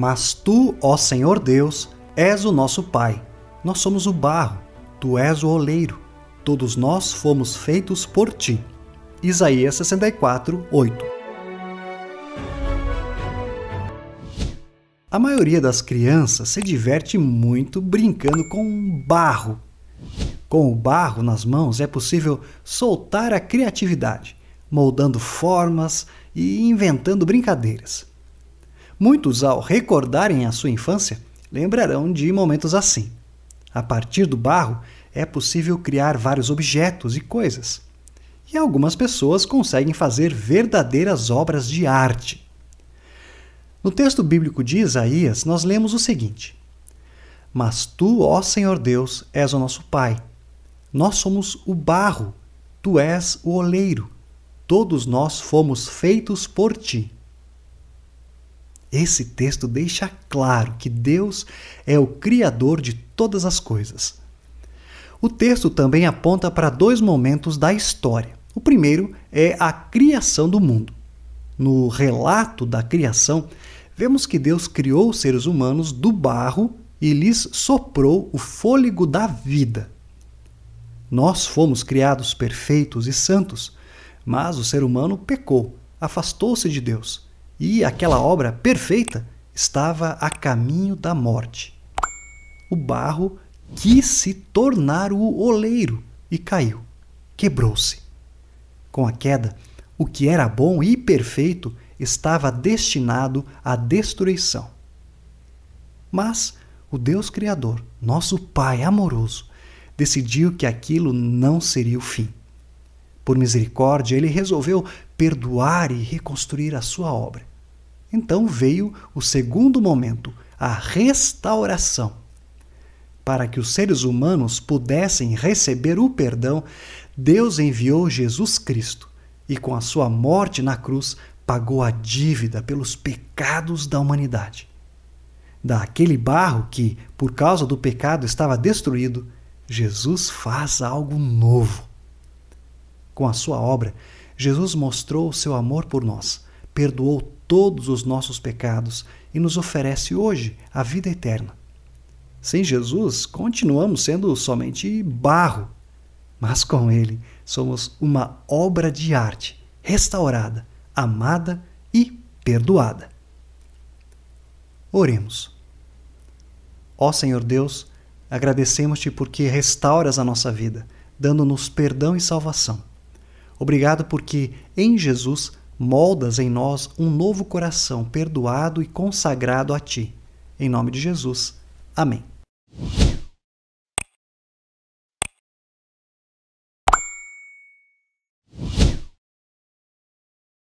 Mas tu, ó Senhor Deus, és o nosso Pai. Nós somos o barro, tu és o oleiro. Todos nós fomos feitos por ti. Isaías 64, 8. A maioria das crianças se diverte muito brincando com barro. Com o barro nas mãos é possível soltar a criatividade, moldando formas e inventando brincadeiras. Muitos, ao recordarem a sua infância, lembrarão de momentos assim. A partir do barro, é possível criar vários objetos e coisas. E algumas pessoas conseguem fazer verdadeiras obras de arte. No texto bíblico de Isaías, nós lemos o seguinte: Mas tu, ó Senhor Deus, és o nosso Pai. Nós somos o barro, tu és o oleiro. Todos nós fomos feitos por ti. Esse texto deixa claro que Deus é o Criador de todas as coisas. O texto também aponta para dois momentos da história. O primeiro é a criação do mundo. No relato da criação, vemos que Deus criou os seres humanos do barro e lhes soprou o fôlego da vida. Nós fomos criados perfeitos e santos, mas o ser humano pecou, afastou-se de Deus e aquela obra perfeita estava a caminho da morte. O barro quis se tornar o oleiro e caiu. Quebrou-se. Com a queda, o que era bom e perfeito estava destinado à destruição. Mas o Deus Criador, nosso Pai amoroso, decidiu que aquilo não seria o fim. Por misericórdia, ele resolveu perdoar e reconstruir a sua obra. Então veio o segundo momento, a restauração. Para que os seres humanos pudessem receber o perdão, Deus enviou Jesus Cristo e, com a sua morte na cruz, pagou a dívida pelos pecados da humanidade. Daquele barro que, por causa do pecado, estava destruído, Jesus faz algo novo. Com a sua obra, Jesus mostrou o seu amor por nós, perdoou todos os nossos pecados e nos oferece hoje a vida eterna. Sem Jesus, continuamos sendo somente barro, mas com Ele somos uma obra de arte, restaurada, amada e perdoada. Oremos. Ó Senhor Deus, agradecemos-te porque restauras a nossa vida, dando-nos perdão e salvação. Obrigado porque em Jesus moldas em nós um novo coração perdoado e consagrado a Ti. Em nome de Jesus. Amém.